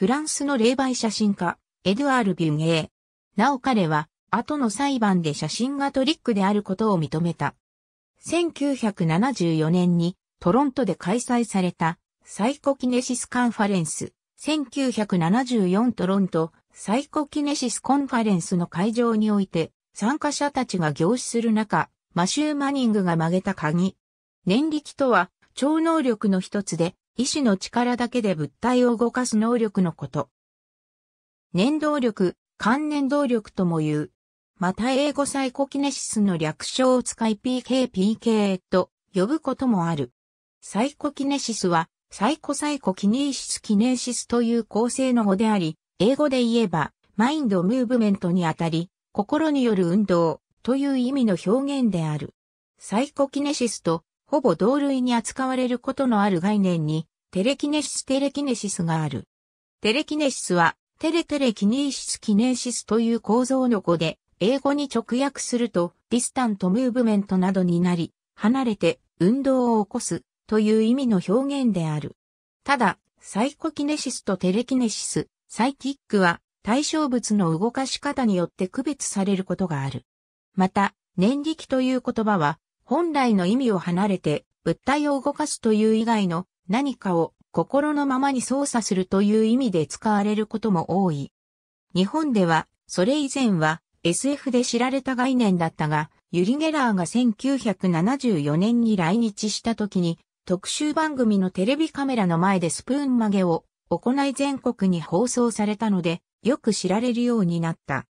フランスの霊媒写真家、エドアール・ビュゲー。なお彼は、後の裁判で写真がトリックであることを認めた。1974年にトロントで開催されたサイコキネシスカンファレンス1974トロントサイコキネシスコンファレンスの会場において参加者たちが凝視する中マシュー・マニングが曲げた鍵。念力とは超能力の一つで意志の力だけで物体を動かす能力のこと。念動力、関念動力とも言う。また英語サイコキネシスの略称を使い PKPK と呼ぶこともある。サイコキネシスは、サイコサイコキネーシスキネシスという構成の語であり、英語で言えば、マインドムーブメントにあたり、心による運動という意味の表現である。サイコキネシスとほぼ同類に扱われることのある概念に、テレキネシステレキネシスがある。テレキネシスは、テレテレキネーシスキネーシスという構造の語で、英語に直訳すると、ディスタントムーブメントなどになり、離れて運動を起こすという意味の表現である。ただ、サイコキネシスとテレキネシス、サイキックは対象物の動かし方によって区別されることがある。また、念力という言葉は、本来の意味を離れて物体を動かすという以外の何かを心のままに操作するという意味で使われることも多い。日本では、それ以前は SF で知られた概念だったが、ユリ・ゲラーが1974年に来日した時に、特集番組のテレビカメラの前でスプーン曲げを行い全国に放送されたので、よく知られるようになった。